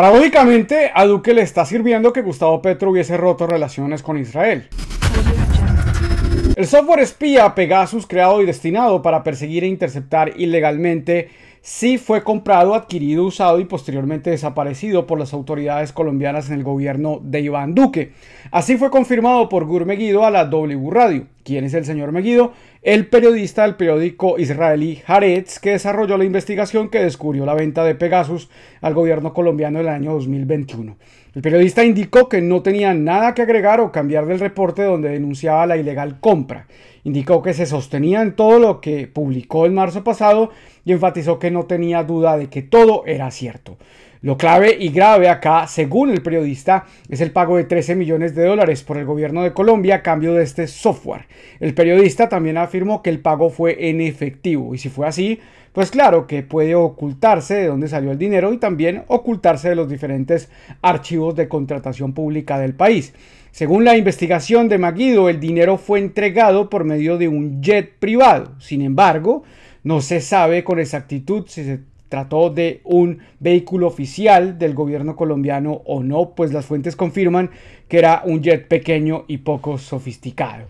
Paradójicamente, a Duque le está sirviendo que Gustavo Petro hubiese roto relaciones con Israel. El software espía Pegasus creado y destinado para perseguir e interceptar ilegalmente sí fue comprado, adquirido, usado y posteriormente desaparecido por las autoridades colombianas en el gobierno de Iván Duque. Así fue confirmado por Gur Meguido a la W Radio. ¿Quién es el señor Meguido? El periodista del periódico israelí Haaretz que desarrolló la investigación que descubrió la venta de Pegasus al gobierno colombiano en el año 2021. El periodista indicó que no tenía nada que agregar o cambiar del reporte donde denunciaba la ilegal compra. Indicó que se sostenía en todo lo que publicó en marzo pasado enfatizó que no tenía duda de que todo era cierto. Lo clave y grave acá, según el periodista, es el pago de 13 millones de dólares por el gobierno de Colombia a cambio de este software. El periodista también afirmó que el pago fue en efectivo y si fue así, pues claro que puede ocultarse de dónde salió el dinero y también ocultarse de los diferentes archivos de contratación pública del país. Según la investigación de Maguido, el dinero fue entregado por medio de un jet privado. Sin embargo, no se sabe con exactitud si se trató de un vehículo oficial del gobierno colombiano o no, pues las fuentes confirman que era un jet pequeño y poco sofisticado.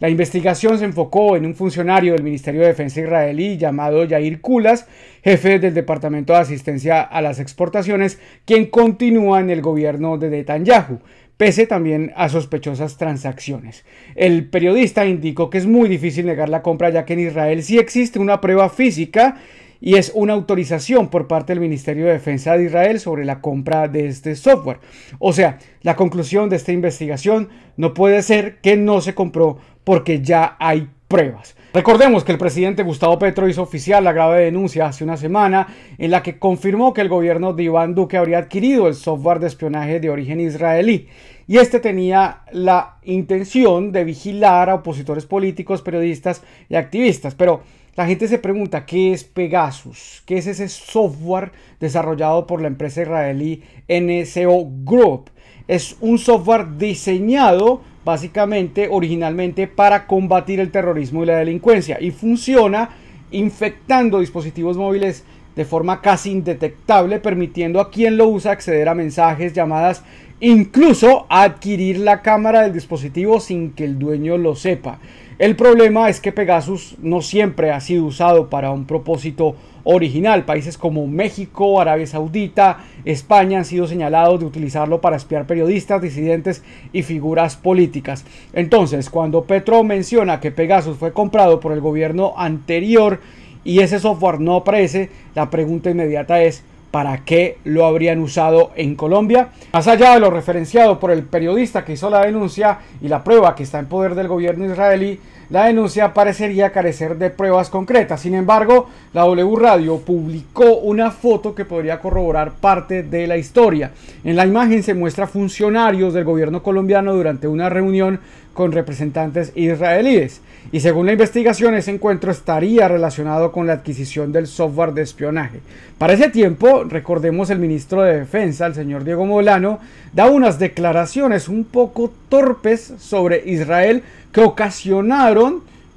La investigación se enfocó en un funcionario del Ministerio de Defensa israelí llamado Yair Kulas, jefe del Departamento de Asistencia a las Exportaciones, quien continúa en el gobierno de Netanyahu pese también a sospechosas transacciones. El periodista indicó que es muy difícil negar la compra ya que en Israel sí existe una prueba física y es una autorización por parte del Ministerio de Defensa de Israel sobre la compra de este software. O sea, la conclusión de esta investigación no puede ser que no se compró porque ya hay pruebas. Recordemos que el presidente Gustavo Petro hizo oficial la grave denuncia hace una semana en la que confirmó que el gobierno de Iván Duque habría adquirido el software de espionaje de origen israelí y este tenía la intención de vigilar a opositores políticos, periodistas y activistas. Pero la gente se pregunta, ¿qué es Pegasus? ¿Qué es ese software desarrollado por la empresa israelí NSO Group? Es un software diseñado básicamente originalmente para combatir el terrorismo y la delincuencia y funciona infectando dispositivos móviles de forma casi indetectable, permitiendo a quien lo usa acceder a mensajes, llamadas, incluso adquirir la cámara del dispositivo sin que el dueño lo sepa. El problema es que Pegasus no siempre ha sido usado para un propósito original. Países como México, Arabia Saudita, España han sido señalados de utilizarlo para espiar periodistas, disidentes y figuras políticas. Entonces, cuando Petro menciona que Pegasus fue comprado por el gobierno anterior y ese software no aparece, la pregunta inmediata es, para qué lo habrían usado en Colombia. Más allá de lo referenciado por el periodista que hizo la denuncia y la prueba que está en poder del gobierno israelí, la denuncia parecería carecer de pruebas concretas. Sin embargo, la W Radio publicó una foto que podría corroborar parte de la historia. En la imagen se muestra funcionarios del gobierno colombiano durante una reunión con representantes israelíes. Y según la investigación, ese encuentro estaría relacionado con la adquisición del software de espionaje. Para ese tiempo, recordemos, el ministro de Defensa, el señor Diego Molano, da unas declaraciones un poco torpes sobre Israel que ocasionaron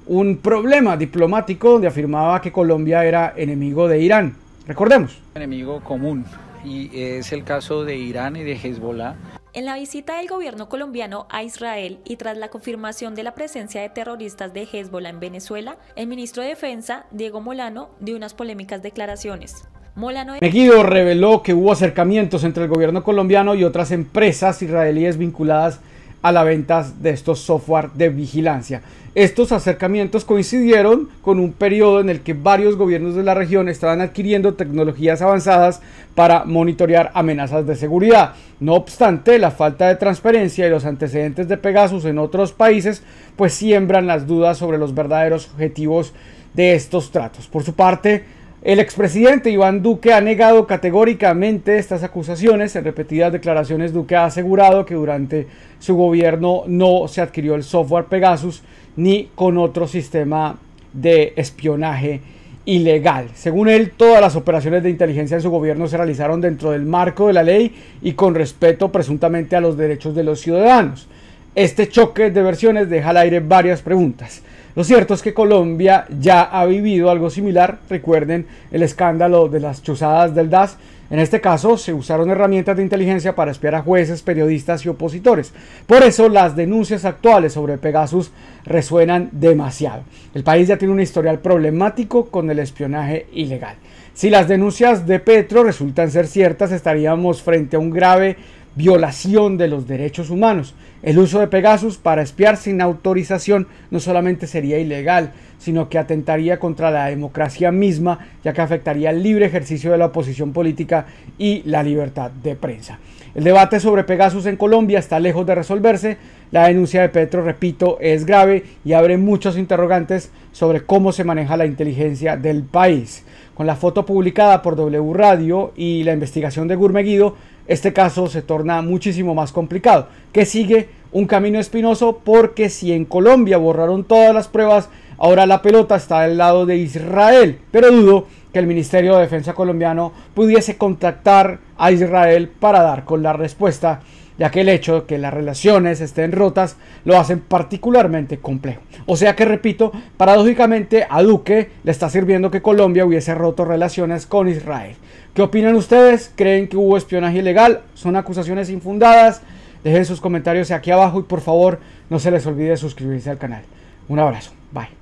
un problema diplomático donde afirmaba que Colombia era enemigo de Irán. Recordemos. Enemigo común y es el caso de Irán y de Hezbollah. En la visita del gobierno colombiano a Israel y tras la confirmación de la presencia de terroristas de Hezbollah en Venezuela, el ministro de Defensa, Diego Molano, dio unas polémicas declaraciones. Molano... Meguido reveló que hubo acercamientos entre el gobierno colombiano y otras empresas israelíes vinculadas a la venta de estos software de vigilancia. Estos acercamientos coincidieron con un periodo en el que varios gobiernos de la región estaban adquiriendo tecnologías avanzadas para monitorear amenazas de seguridad. No obstante, la falta de transparencia y los antecedentes de Pegasus en otros países pues siembran las dudas sobre los verdaderos objetivos de estos tratos. Por su parte, el expresidente Iván Duque ha negado categóricamente estas acusaciones. En repetidas declaraciones, Duque ha asegurado que durante su gobierno no se adquirió el software Pegasus ni con otro sistema de espionaje ilegal. Según él, todas las operaciones de inteligencia de su gobierno se realizaron dentro del marco de la ley y con respeto presuntamente a los derechos de los ciudadanos. Este choque de versiones deja al aire varias preguntas. Lo cierto es que Colombia ya ha vivido algo similar. Recuerden el escándalo de las chuzadas del DAS. En este caso se usaron herramientas de inteligencia para espiar a jueces, periodistas y opositores. Por eso las denuncias actuales sobre Pegasus resuenan demasiado. El país ya tiene un historial problemático con el espionaje ilegal. Si las denuncias de Petro resultan ser ciertas, estaríamos frente a un grave violación de los derechos humanos. El uso de Pegasus para espiar sin autorización no solamente sería ilegal, sino que atentaría contra la democracia misma, ya que afectaría el libre ejercicio de la oposición política y la libertad de prensa. El debate sobre Pegasus en Colombia está lejos de resolverse. La denuncia de Petro, repito, es grave y abre muchos interrogantes sobre cómo se maneja la inteligencia del país. Con la foto publicada por W Radio y la investigación de Gurmeguido, este caso se torna muchísimo más complicado, que sigue un camino espinoso porque si en Colombia borraron todas las pruebas, ahora la pelota está del lado de Israel, pero dudo que el Ministerio de Defensa colombiano pudiese contactar a Israel para dar con la respuesta ya que el hecho de que las relaciones estén rotas lo hacen particularmente complejo. O sea que, repito, paradójicamente a Duque le está sirviendo que Colombia hubiese roto relaciones con Israel. ¿Qué opinan ustedes? ¿Creen que hubo espionaje ilegal? ¿Son acusaciones infundadas? Dejen sus comentarios aquí abajo y por favor no se les olvide suscribirse al canal. Un abrazo, bye.